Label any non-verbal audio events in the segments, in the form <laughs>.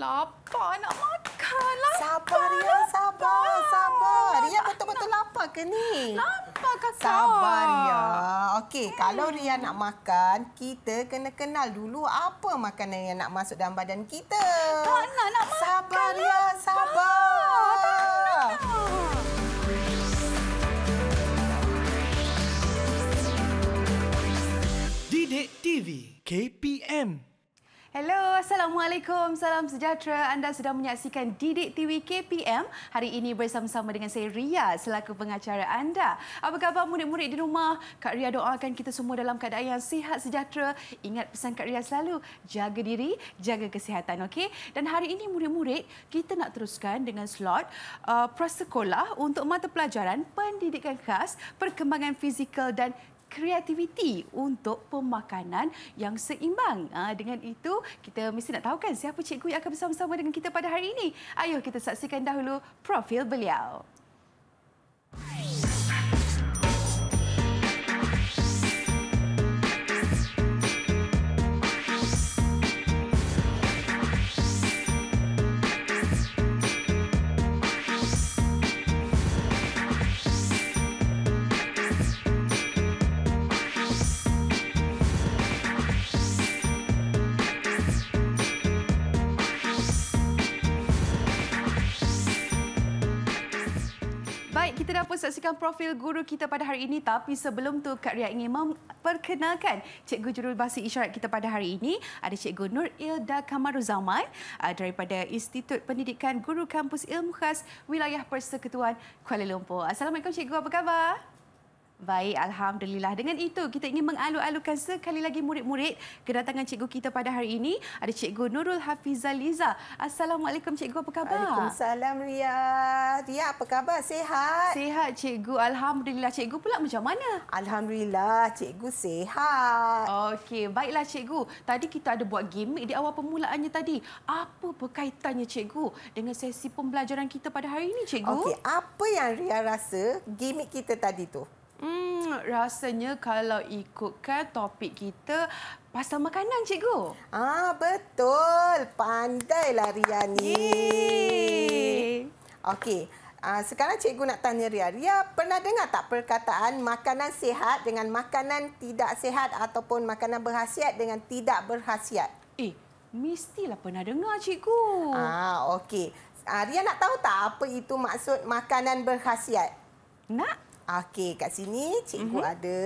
Lapar nak makan. Lapar, sabar, ya, Sabar, lapar. sabar. Ria betul-betul lapar ke ni? Lapar, Kakak. Sabar, ya. Okey, hmm. kalau Ria nak makan, kita kena kenal dulu apa makanan yang nak masuk dalam badan kita. Tak nak, nak makan. Sabar, Ria. Lapar. Sabar. Tak Didik TV KPM Hello, Assalamualaikum. Salam sejahtera. Anda sedang menyaksikan Didik TV KPM hari ini bersama-sama dengan saya Ria selaku pengacara anda. Apa khabar murid-murid di rumah? Kak Ria doakan kita semua dalam keadaan yang sihat sejahtera. Ingat pesan Kak Ria selalu, jaga diri, jaga kesihatan. okey? Dan hari ini murid-murid, kita nak teruskan dengan slot uh, prasekolah untuk mata pelajaran pendidikan khas, perkembangan fizikal dan kreativiti untuk pemakanan yang seimbang. Ha, dengan itu, kita mesti nak tahu kan siapa cikgu yang akan bersama-sama dengan kita pada hari ini. Ayuh kita saksikan dahulu profil beliau. Hai. kita dah pun saksikan profil guru kita pada hari ini tapi sebelum tu Kak Ria ingin memperkenalkan cikgu bahasa isyarat kita pada hari ini ada cikgu Nur Ilda Kamaruzaman ah, daripada Institut Pendidikan Guru Kampus Ilmu Khas Wilayah Persekutuan Kuala Lumpur. Assalamualaikum cikgu apa khabar? Baik, Alhamdulillah. Dengan itu, kita ingin mengalu-alukan sekali lagi murid-murid kedatangan cikgu kita pada hari ini. Ada cikgu Nurul Hafizah Liza. Assalamualaikum cikgu, apa khabar? Waalaikumsalam, Ria. Ya, Ria, apa khabar? Sehat? Sehat cikgu. Alhamdulillah. Cikgu pula macam mana? Alhamdulillah, cikgu sehat. Okey, baiklah cikgu. Tadi kita ada buat gimmick di awal permulaannya tadi. Apa berkaitannya cikgu dengan sesi pembelajaran kita pada hari ini cikgu? Okey, apa yang Ria rasa gimmick kita tadi tu? rasanya kalau ikutkan topik kita pasal makanan cikgu. Ah betul. Pandailah Ria ni. Okey. Ah sekarang cikgu nak tanya Ria. Ria pernah dengar tak perkataan makanan sihat dengan makanan tidak sihat ataupun makanan berkhasiat dengan tidak berkhasiat? Eh, mestilah pernah dengar cikgu. Ah okey. Ah, Ria nak tahu tak apa itu maksud makanan berkhasiat? Nak Okey, kat sini cikgu mm-hmm. ada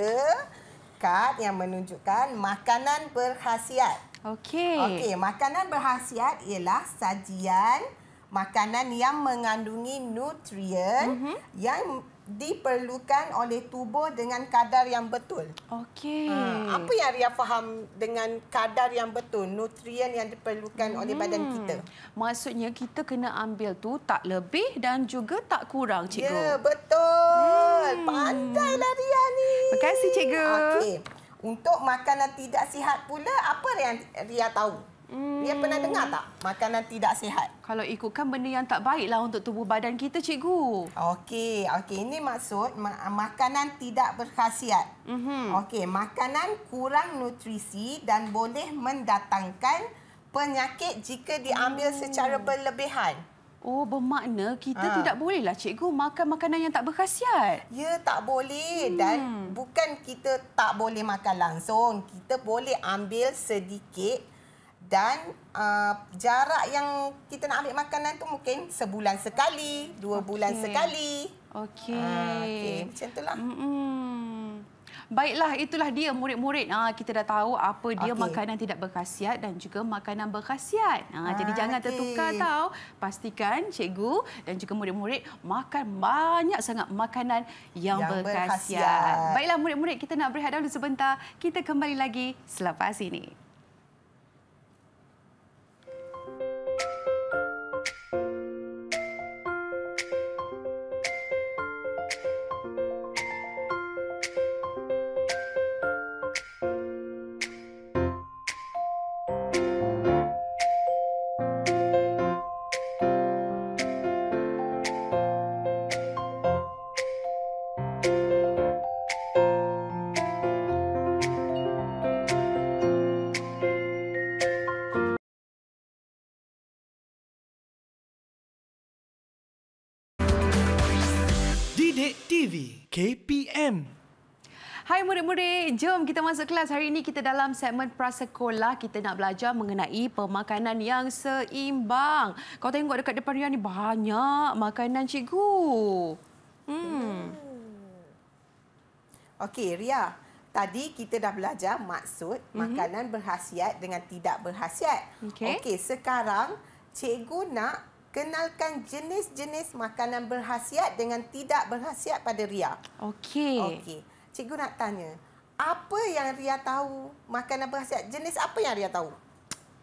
kad yang menunjukkan makanan berkhasiat. Okey. Okey, makanan berkhasiat ialah sajian makanan yang mengandungi nutrien mm-hmm. yang diperlukan oleh tubuh dengan kadar yang betul. Okey. Hmm. Apa yang Ria faham dengan kadar yang betul, nutrien yang diperlukan hmm. oleh badan kita? Maksudnya kita kena ambil tu tak lebih dan juga tak kurang, cikgu. Ya, betul. Hmm. lah Ria ni. Terima kasih, cikgu. Okey. Untuk makanan tidak sihat pula, apa yang Ria tahu? Hmm. Dia pernah dengar tak makanan tidak sihat? Kalau ikutkan benda yang tak baiklah untuk tubuh badan kita, cikgu. Okey, okey. Ini maksud makanan tidak berkhasiat. Mm -hmm. Okey, makanan kurang nutrisi dan boleh mendatangkan penyakit jika diambil hmm. secara berlebihan. Oh, bermakna kita ha. tidak bolehlah, cikgu, makan makanan yang tak berkhasiat. Ya, tak boleh. Hmm. Dan bukan kita tak boleh makan langsung. Kita boleh ambil sedikit dan uh, jarak yang kita nak ambil makanan tu mungkin sebulan sekali, dua okay. bulan sekali. Okey. Uh, Okey, macam itulah. Mm-mm. Baiklah, itulah dia murid-murid. Ha, kita dah tahu apa dia okay. makanan tidak berkhasiat dan juga makanan berkhasiat. Ha, ah, jadi jangan okay. tertukar tahu. Pastikan cikgu dan juga murid-murid makan banyak sangat makanan yang, yang berkhasiat. berkhasiat. Baiklah murid-murid, kita nak berehat dulu sebentar. Kita kembali lagi selepas ini. murid-murid, jom kita masuk kelas. Hari ini kita dalam segmen prasekolah. Kita nak belajar mengenai pemakanan yang seimbang. Kau tengok dekat depan Rian ni banyak makanan cikgu. Hmm. Okey, Ria. Tadi kita dah belajar maksud mm -hmm. makanan berhasiat dengan tidak berhasiat. Okey, okay, sekarang cikgu nak kenalkan jenis-jenis makanan berhasiat dengan tidak berhasiat pada Ria. Okey. Okey. Cikgu nak tanya, apa yang Ria tahu makanan berkhasiat? Jenis apa yang Ria tahu?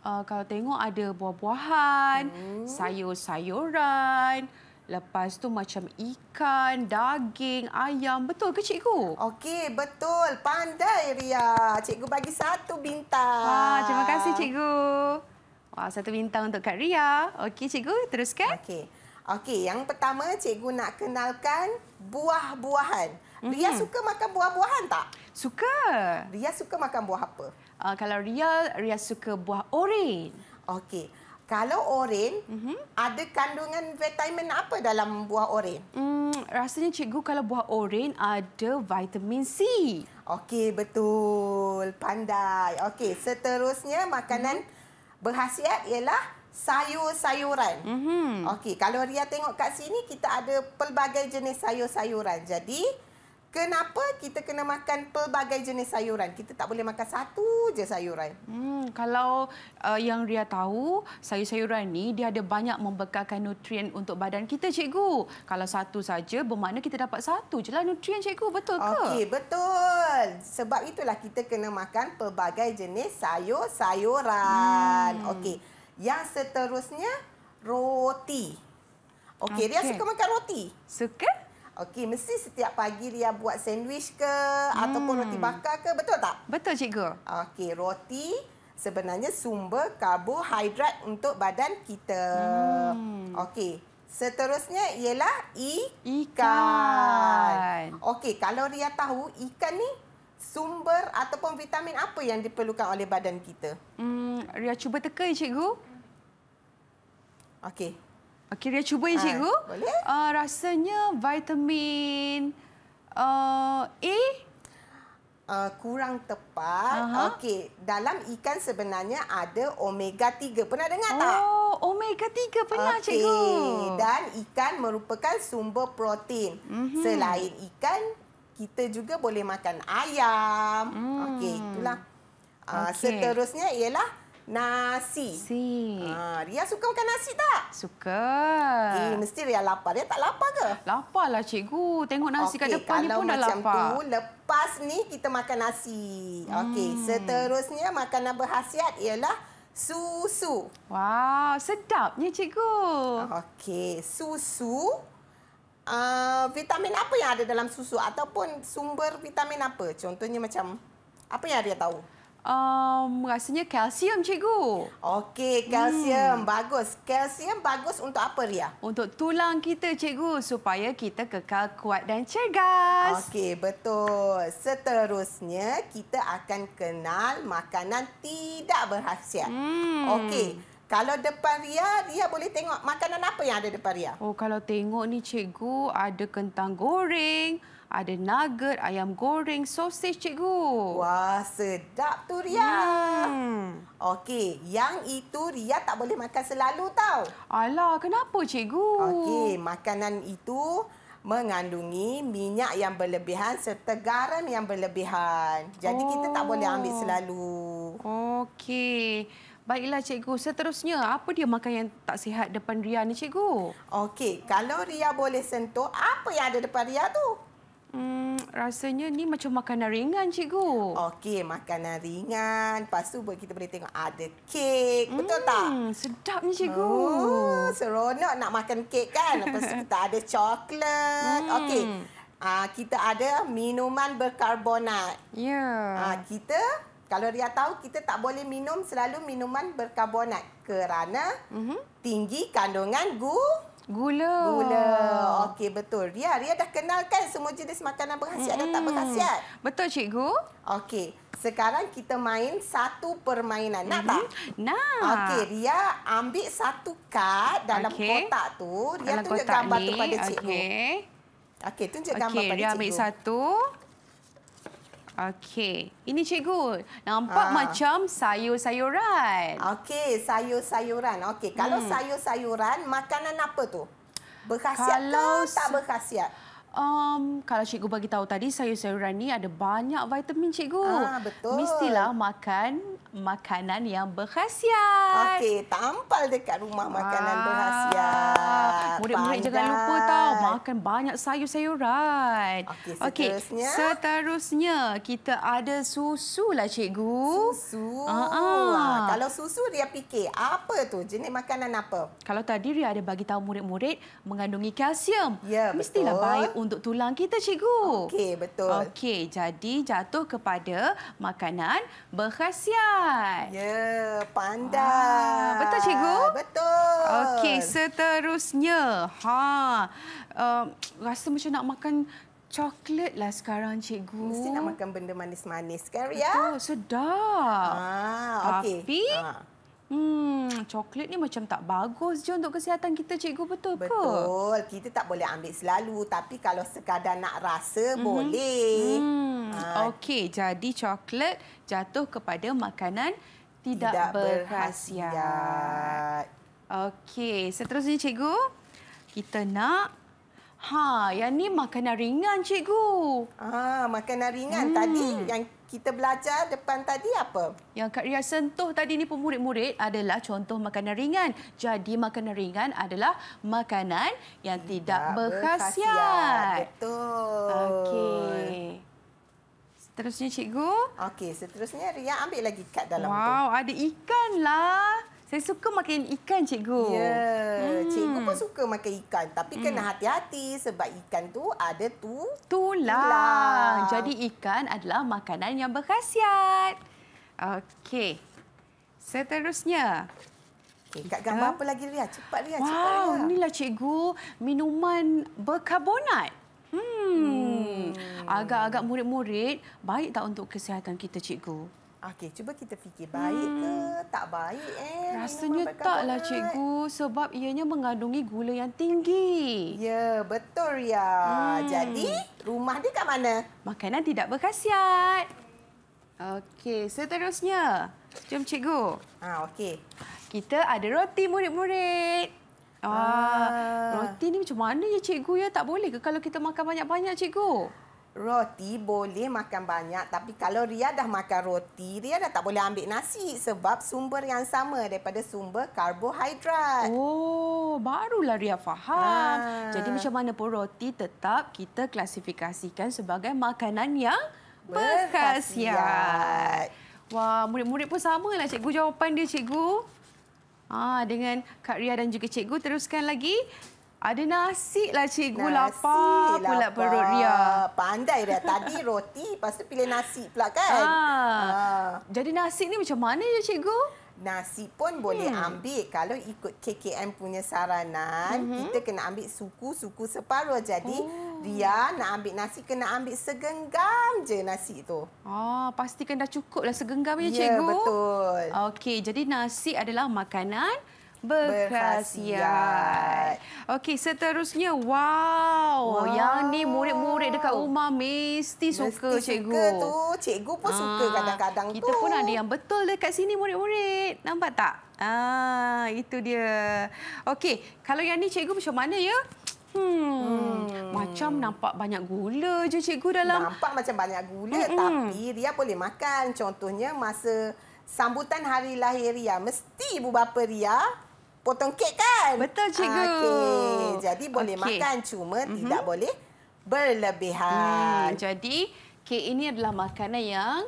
Uh, kalau tengok ada buah-buahan, hmm. sayur-sayuran, lepas tu macam ikan, daging, ayam. Betul ke cikgu? Okey, betul. Pandai Ria. Cikgu bagi satu bintang. Wah, terima kasih cikgu. Wah, satu bintang untuk Kak Ria. Okey cikgu, teruskan. Okey. Okey, yang pertama cikgu nak kenalkan buah-buahan. Ria hmm. suka makan buah-buahan tak? Suka. Ria suka makan buah apa? Uh, kalau Ria, Ria suka buah oren. Okey. Kalau oren, hmm. ada kandungan vitamin apa dalam buah oren? Hmm, rasanya cikgu kalau buah oren ada vitamin C. Okey, betul. Pandai. Okey, seterusnya makanan hmm. berkhasiat ialah sayur-sayuran. Mm-hmm. Okey, kalau Ria tengok kat sini kita ada pelbagai jenis sayur-sayuran. Jadi Kenapa kita kena makan pelbagai jenis sayuran? Kita tak boleh makan satu je sayuran. Hmm, kalau uh, yang Ria tahu, sayur-sayuran ni dia ada banyak membekalkan nutrien untuk badan kita, cikgu. Kalau satu saja bermakna kita dapat satu je lah nutrien, cikgu. Betul ke? Okey, betul. Sebab itulah kita kena makan pelbagai jenis sayur-sayuran. Hmm. Okey. Yang seterusnya roti. Okey, Ria okay. suka makan roti. Suka? Okey, mesti setiap pagi Ria buat sandwich ke hmm. ataupun roti bakar ke, betul tak? Betul, cikgu. Okey, roti sebenarnya sumber karbohidrat untuk badan kita. Hmm. Okey. Seterusnya ialah ikan. ikan. Okey, kalau Ria tahu ikan ni sumber ataupun vitamin apa yang diperlukan oleh badan kita? Hmm, Ria cuba teka ya, cikgu. Okey. Okey, Ria cuba ya, cikgu. Ha, ah, boleh. Uh, rasanya vitamin uh, A Uh, kurang tepat. Okey, dalam ikan sebenarnya ada omega 3. Pernah dengar oh, tak? Oh, omega 3 pernah okay. cikgu. Dan ikan merupakan sumber protein. Mm -hmm. Selain ikan, kita juga boleh makan ayam. Hmm. Okey, itulah. Ah, okay. Uh, seterusnya ialah nasi. Si. Ha, uh, Ria suka makan nasi tak? Suka. Eh, mesti Ria lapar. Dia tak lapar ke? Laparlah cikgu. Tengok nasi okay, kat depan ni pun dah lapar. Kalau macam tu, lepas ni kita makan nasi. Hmm. Okey, seterusnya makanan berkhasiat ialah susu. Wow, sedapnya cikgu. Okey, susu. Ah, vitamin apa yang ada dalam susu ataupun sumber vitamin apa? Contohnya macam apa yang dia tahu? Um, rasanya kalsium, cikgu. Okey, kalsium. Hmm. Bagus. Kalsium bagus untuk apa, Ria? Untuk tulang kita, cikgu. Supaya kita kekal kuat dan cergas. Okey, betul. Seterusnya, kita akan kenal makanan tidak berhasiat. Hmm. Okey. Kalau depan Ria, Ria boleh tengok makanan apa yang ada depan Ria. Oh, kalau tengok ni cikgu, ada kentang goreng, ada nugget, ayam goreng, sosis cikgu. Wah, sedap tu Ria. Hmm. Okey, yang itu Ria tak boleh makan selalu tau. Alah, kenapa cikgu? Okey, makanan itu mengandungi minyak yang berlebihan serta garam yang berlebihan. Jadi oh. kita tak boleh ambil oh. selalu. Okey. Baiklah cikgu, seterusnya apa dia makan yang tak sihat depan Ria ni cikgu? Okey, kalau Ria boleh sentuh, apa yang ada depan Ria tu? Hmm, rasanya ni macam makanan ringan cikgu. Okey, makanan ringan. Lepas tu kita boleh tengok ada kek, hmm, betul tak? Hmm, sedap ni cikgu. Oh, seronok nak makan kek kan? Lepas tu kita ada coklat. Hmm. Okey. Ah kita ada minuman berkarbonat. Ya. Yeah. Ah kita kalau dia tahu kita tak boleh minum selalu minuman berkarbonat kerana mm-hmm. tinggi kandungan gu gula. Gula. Okey betul. Dia ya, dia dah kenalkan semua jenis makanan berkhasiat mm-hmm. dan tak mhm. berkhasiat. Betul cikgu. Okey. Sekarang kita main satu permainan. Nak mm-hmm. tak? Nak. Okey, Dia ambil satu kad dalam okay. kotak tu. Dia tunjuk gambar ni. tu cikgu. Okey. Okey, tunjuk okay, gambar pada cikgu. Okey, Ria ambil satu. Okey. Ini cikgu, nampak ha. macam sayur-sayuran. Okey, sayur-sayuran. Okey, kalau hmm. sayur-sayuran, makanan apa tu? Berkhasiat kalau... ke tak berkhasiat? Um, kalau cikgu bagi tahu tadi sayur-sayuran ni ada banyak vitamin cikgu. Ah betul. Mestilah makan makanan yang berkhasiat. Okey, tampal dekat rumah makanan ah. berkhasiat. Murid-murid jangan lupa tahu makan banyak sayur-sayuran. Okey, seterusnya. Okay, seterusnya kita ada susu lah cikgu. Susu. Ah, ah. Kalau susu dia fikir apa tu? Jenis makanan apa? Kalau tadi dia ada bagi tahu murid-murid mengandungi kalsium. Ya, Mestilah betul. baik untuk tulang kita, cikgu. Okey, betul. Okey, jadi jatuh kepada makanan berkhasiat. Ya, pandai. Ha, betul, cikgu? Betul. Okey, seterusnya. Ha, uh, rasa macam nak makan coklat lah sekarang, cikgu. Mesti nak makan benda manis-manis kan, ya? Betul, sedap. Ah, okay. Tapi... Ah. Hmm, coklat ni macam tak bagus je untuk kesihatan kita cikgu betul ke? Betul. Kita tak boleh ambil selalu tapi kalau sekadar nak rasa mm-hmm. boleh. Hmm. Ha. Okey, jadi coklat jatuh kepada makanan tidak, tidak berkhasiat. berkhasiat. Okey, seterusnya cikgu, kita nak Ha, yang ni makanan ringan cikgu. Ah, makanan ringan hmm. tadi yang kita belajar depan tadi apa? Yang Kak Ria sentuh tadi ni pun murid-murid adalah contoh makanan ringan. Jadi makanan ringan adalah makanan yang tidak, tidak berkhasiat. berkhasiat. Betul. Okey. Seterusnya cikgu. Okey, seterusnya Ria ambil lagi kad dalam wow, tu. Wow, ada ikan lah. Saya suka makan ikan cikgu. Ya, hmm. cikgu pun suka makan ikan tapi kena hmm. hati-hati sebab ikan tu ada tu tulang. tulang. Jadi ikan adalah makanan yang berkhasiat. Okey. Seterusnya. Okey, kat gambar apa lagi Ria? Cepat Ria, wow, cepat Ria. inilah cikgu minuman berkarbonat. Hmm. hmm. Agak-agak murid-murid, baik tak untuk kesihatan kita cikgu? Okey, cuba kita fikir baik ke hmm. tak baik eh. Rasanya taklah cikgu sebab ianya mengandungi gula yang tinggi. Ya, betul ya. Hmm. Jadi, rumah dia kat mana? Makanan tidak berkhasiat. Okey, seterusnya. Jom cikgu. Ha, okey. Kita ada roti murid-murid. Ah, ah. roti ni macam mana ya cikgu ya? Tak boleh ke kalau kita makan banyak-banyak cikgu? Roti boleh makan banyak tapi kalau Ria dah makan roti, Ria dah tak boleh ambil nasi sebab sumber yang sama daripada sumber karbohidrat. Oh, barulah Ria faham. Ha. Jadi macam mana pun roti tetap kita klasifikasikan sebagai makanan yang berkhasiat. Wah, murid-murid pun sama lah, cikgu jawapan dia cikgu. Ah, dengan Kak Ria dan juga cikgu teruskan lagi ada nasi lah cikgu nasi lapar lapa. pula perut dia. Pandai dah tadi <laughs> roti lepas tu pilih nasi pula kan. Ha. Ha. Jadi nasi ni macam mana ya cikgu? Nasi pun hmm. boleh ambil kalau ikut KKM punya saranan. Mm -hmm. Kita kena ambil suku-suku separuh. Jadi oh. dia nak ambil nasi, kena ambil segenggam je nasi tu. Oh, pastikan dah cukup lah segenggam ya, ya cikgu. Ya, betul. Okey, jadi nasi adalah makanan berkhasiat. Okey, seterusnya, wow, wow. Yang ni murid-murid dekat rumah mesti suka mesti cikgu. suka tu. Cikgu pun ha. suka ah, kadang-kadang tu. Kita pun ada yang betul dekat sini murid-murid. Nampak tak? Ah, Itu dia. Okey, kalau yang ni cikgu macam mana ya? Hmm, hmm, macam nampak banyak gula je cikgu dalam. Nampak macam banyak gula hmm, tapi hmm. Ria boleh makan. Contohnya masa sambutan hari lahir Ria. Mesti ibu bapa Ria potong kek kan? Betul ah, cikgu. Okay. Jadi boleh okay. makan cuma mm -hmm. tidak boleh berlebihan. Hmm. Jadi kek ini adalah makanan yang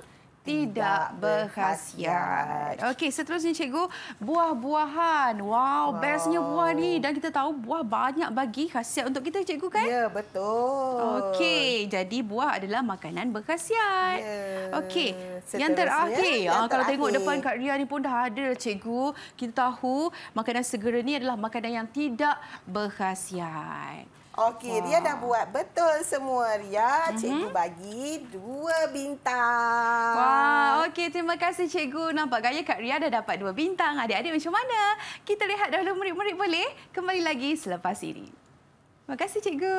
tidak berkhasiat. Okey, seterusnya cikgu, buah-buahan. Wow, wow, bestnya buah ni. Dan kita tahu buah banyak bagi khasiat untuk kita cikgu kan? Ya, betul. Okey, jadi buah adalah makanan berkhasiat. Ya. Okey, yang terakhir. Ya, yang ah, kalau tengok depan Kak Ria ni pun dah ada cikgu. Kita tahu makanan segera ni adalah makanan yang tidak berkhasiat. Okey, wow. Ria dah buat betul semua, Ria. Mhm. Cikgu mm -hmm. bagi dua bintang. Wah, wow. okey. Terima kasih, Cikgu. Nampak gaya Kak Ria dah dapat dua bintang. Adik-adik macam mana? Kita lihat dahulu murid-murid boleh? Kembali lagi selepas ini. Terima kasih, Cikgu.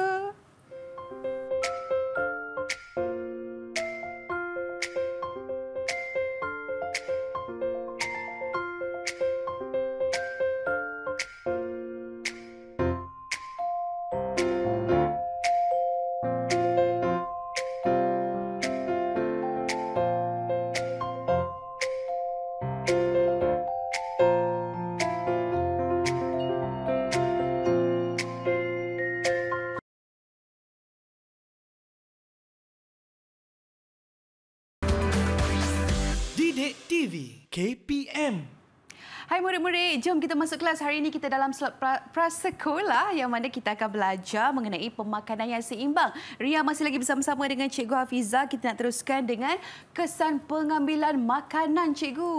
jom kita masuk kelas. Hari ini kita dalam slot prasekolah yang mana kita akan belajar mengenai pemakanan yang seimbang. Ria masih lagi bersama-sama dengan Cikgu Hafiza. Kita nak teruskan dengan kesan pengambilan makanan, Cikgu.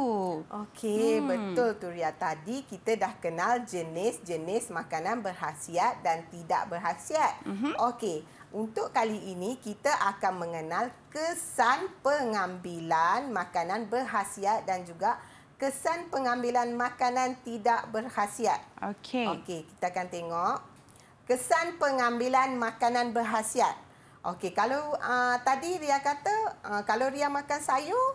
Okey, hmm. betul tu Ria. Tadi kita dah kenal jenis-jenis makanan berhasiat dan tidak berhasiat. Mm-hmm. Okey. Untuk kali ini kita akan mengenal kesan pengambilan makanan berhasiat dan juga kesan pengambilan makanan tidak berkhasiat. Okey. Okey, kita akan tengok kesan pengambilan makanan berkhasiat. Okey, kalau uh, tadi Ria kata uh, ah, kalau Ria makan sayur,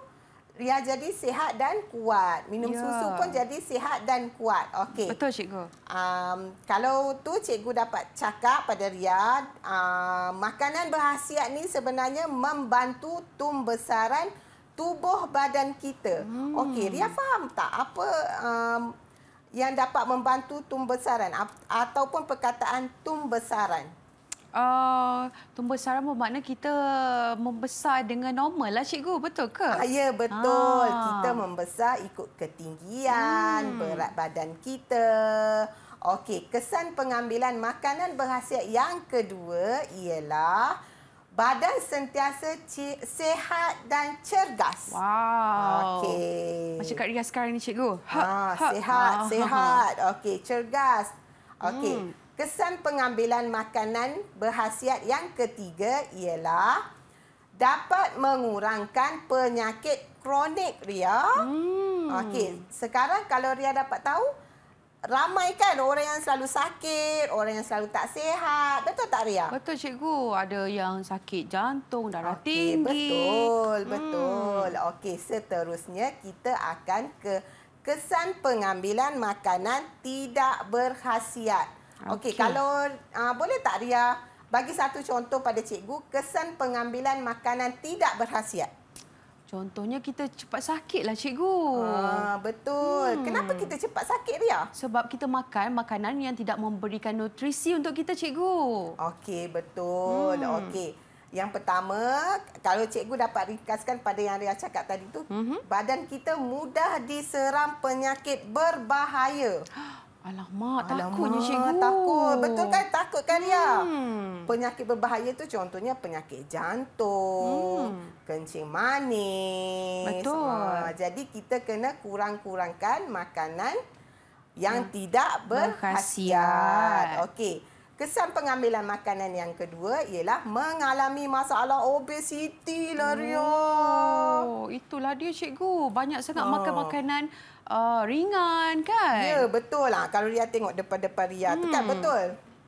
Ria jadi sihat dan kuat. Minum yeah. susu pun jadi sihat dan kuat. Okey. Betul cikgu. Um, kalau tu cikgu dapat cakap pada Ria, uh, makanan berkhasiat ni sebenarnya membantu tumbesaran tubuh badan kita. Hmm. Okey, Ria faham tak apa um, yang dapat membantu tumbesaran ataupun perkataan tumbesaran? Uh, ah, tumbesaran bermakna kita membesar dengan normal lah cikgu, betul ke? Ah, ya, betul. Ah. Kita membesar ikut ketinggian, hmm. berat badan kita. Okey, kesan pengambilan makanan berhasiat yang kedua ialah badan sentiasa sihat dan cergas. Wow. Okey. Macam Kak Ria sekarang ni cikgu. Ha, ha, ha. sihat, ha. sihat. Okey, cergas. Okey. Hmm. Kesan pengambilan makanan berhasiat yang ketiga ialah dapat mengurangkan penyakit kronik Ria. Hmm. Okey, sekarang kalau Ria dapat tahu ramai kan orang yang selalu sakit, orang yang selalu tak sihat. Betul tak Ria? Betul cikgu. Ada yang sakit jantung, darah okay, tinggi. Betul, hmm. betul. Hmm. Okey, seterusnya kita akan ke kesan pengambilan makanan tidak berkhasiat. Okey, okay, kalau uh, boleh tak Ria bagi satu contoh pada cikgu kesan pengambilan makanan tidak berkhasiat? Contohnya kita cepat sakit lah cikgu. Ah, betul. Hmm. Kenapa kita cepat sakit dia? Sebab kita makan makanan yang tidak memberikan nutrisi untuk kita cikgu. Okey, betul. Hmm. Okey. Yang pertama, kalau cikgu dapat ringkaskan pada yang dia cakap tadi tu, mm -hmm. badan kita mudah diserang penyakit berbahaya. <gasps> Alamak, takutnya cikgu. Takut. Betul kan? Takut kan, Ria? Hmm. Penyakit berbahaya itu contohnya penyakit jantung, hmm. kencing manis. Betul. Ha, jadi kita kena kurang-kurangkan makanan yang hmm. tidak berkhasiat. berkhasiat. Okey. Kesan pengambilan makanan yang kedua ialah mengalami masalah obesiti lah, Ria. Oh, itulah dia, cikgu. Banyak sangat ha. makan makanan uh, ringan, kan? Ya, betul. Lah. Kalau Ria tengok depan-depan Ria, hmm. tu kan hmm. betul.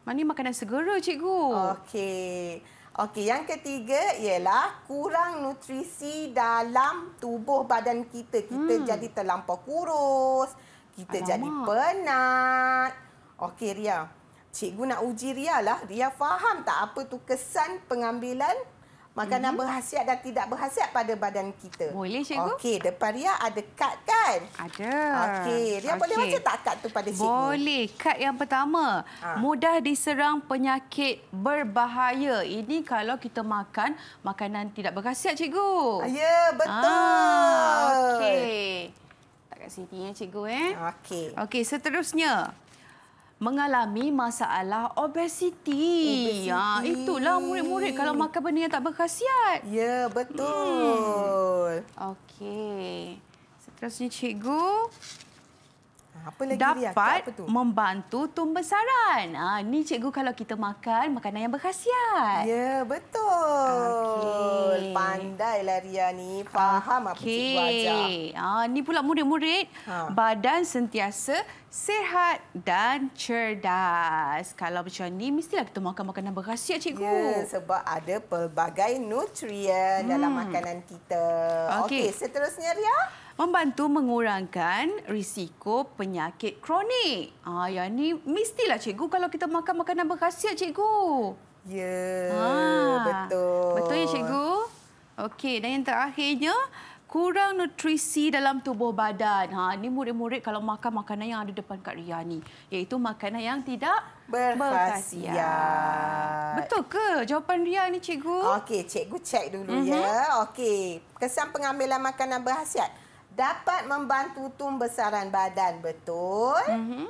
mana makanan segera, cikgu. Okey. Okey, yang ketiga ialah kurang nutrisi dalam tubuh badan kita. Kita hmm. jadi terlampau kurus. Kita Alamak. jadi penat. Okey, Ria cikgu nak uji Ria lah. Ria faham tak apa tu kesan pengambilan makanan hmm. berhasiat dan tidak berhasiat pada badan kita? Boleh, cikgu. Okey, depan Ria ada kad kan? Ada. Okey, Ria okay. boleh baca tak kad tu pada cikgu? Boleh. Kad yang pertama, ha. mudah diserang penyakit berbahaya. Ini kalau kita makan makanan tidak berhasiat, cikgu. Ah, ya, betul. Ah, okey. Tak kat sini, eh, cikgu. Eh? Okey. Okey, seterusnya mengalami masalah obesiti. obesiti. Ya, itulah murid-murid kalau makan benda yang tak berkhasiat. Ya, betul. Hmm. Okey. Seterusnya cikgu, apa lagi dapat dia dapat membantu tumbesaran. Ha ni cikgu kalau kita makan makanan yang berkhasiat. Ya betul. Okay. Pandailah Ria ni faham okay. apa cikgu ajar. Ah ni pula murid-murid ha. badan sentiasa sehat dan cerdas. Kalau macam ni mestilah kita makan makanan berkhasiat cikgu. Ya sebab ada pelbagai nutrien hmm. dalam makanan kita. Okey okay, seterusnya Ria membantu mengurangkan risiko penyakit kronik. Ah, ya ni mestilah cikgu kalau kita makan makanan berkhasiat cikgu. Ya, ah, betul. Betul ya cikgu? Okey, dan yang terakhirnya kurang nutrisi dalam tubuh badan. Ha, ni murid-murid kalau makan makanan yang ada depan Kak Ria ni, iaitu makanan yang tidak berkhasiat. Betul ke jawapan Ria ni cikgu? Okey, cikgu cek dulu uh -huh. ya. Mhm. Okey, kesan pengambilan makanan berkhasiat dapat membantu tumbesaran badan betul mm-hmm.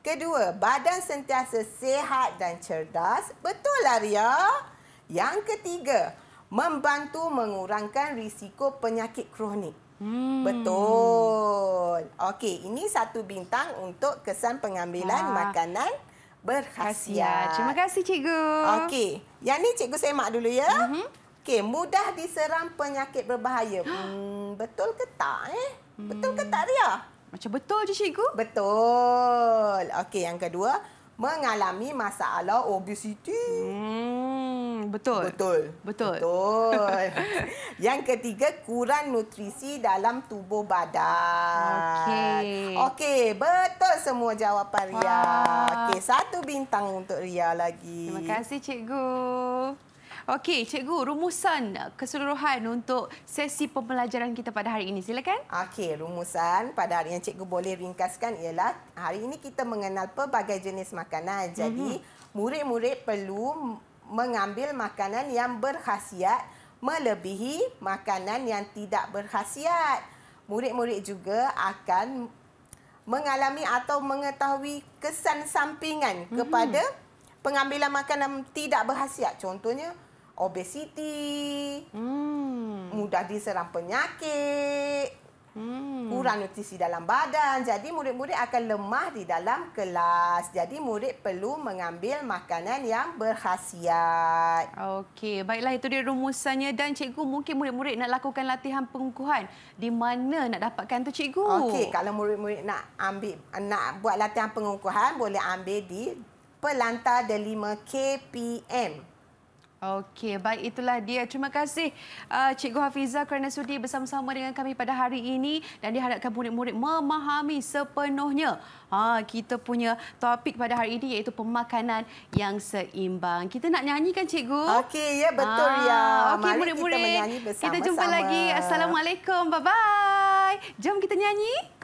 kedua badan sentiasa sehat dan cerdas betul lah Ria yang ketiga membantu mengurangkan risiko penyakit kronik Hmm. Betul. Okey, ini satu bintang untuk kesan pengambilan ha. makanan berkhasiat. Terima kasih, cikgu. Okey, yang ni cikgu semak dulu ya. Uh-huh. Okey, mudah diserang penyakit berbahaya. <gasps> Hmm, betul ke tak eh? Hmm. Betul ke tak Ria? Macam betul je cikgu. Betul. Okey, yang kedua, mengalami masalah obesiti. Hmm, betul. Betul. Betul. Betul. <laughs> yang ketiga, kurang nutrisi dalam tubuh badan. Okey. Okey, betul semua jawapan Ria. Okey, satu bintang untuk Ria lagi. Terima kasih cikgu. Okey, cikgu, rumusan keseluruhan untuk sesi pembelajaran kita pada hari ini. Silakan. Okey, rumusan pada hari yang cikgu boleh ringkaskan ialah hari ini kita mengenal pelbagai jenis makanan. Jadi, mhm. murid-murid mm -hmm. perlu mengambil makanan yang berkhasiat melebihi makanan yang tidak berkhasiat. Murid-murid juga akan mengalami atau mengetahui kesan sampingan mm -hmm. kepada pengambilan makanan tidak berhasiat. Contohnya, obesiti, hmm. mudah diserang penyakit, hmm. kurang nutrisi dalam badan. Jadi murid-murid akan lemah di dalam kelas. Jadi murid perlu mengambil makanan yang berkhasiat. Okey, baiklah itu dia rumusannya. Dan cikgu mungkin murid-murid nak lakukan latihan pengukuhan. Di mana nak dapatkan tu cikgu? Okey, kalau murid-murid nak ambil nak buat latihan pengukuhan, boleh ambil di Pelantar Delima KPM. Okey, baik itulah dia. Terima kasih uh, Cikgu Hafiza kerana sudi bersama-sama dengan kami pada hari ini dan diharapkan murid-murid memahami sepenuhnya ha, kita punya topik pada hari ini iaitu pemakanan yang seimbang. Kita nak nyanyi nyanyikan Cikgu. Okey, ya betul ha, ya. Okey, murid-murid. Kita, kita jumpa lagi. Assalamualaikum. Bye-bye. Jom kita nyanyi.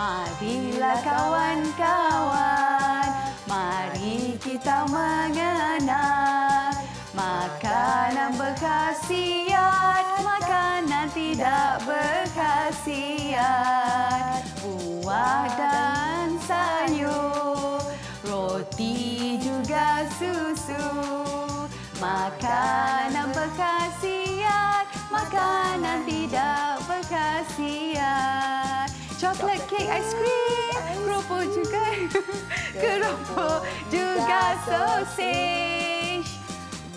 Marilah kawan-kawan, mari kita mengenal. makanan berkhasiat, makanan tidak berkhasiat. Buah dan sayur, roti juga susu, makanan berkhasiat, makanan tidak berkhasiat. Chocolate cake, ice cream, keropok juga, <laughs> keropok juga sosis.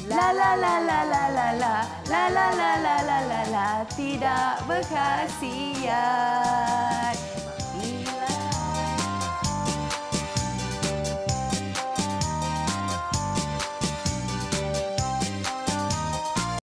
La la la la la la la la la la la la la la, tidak berkhasiat.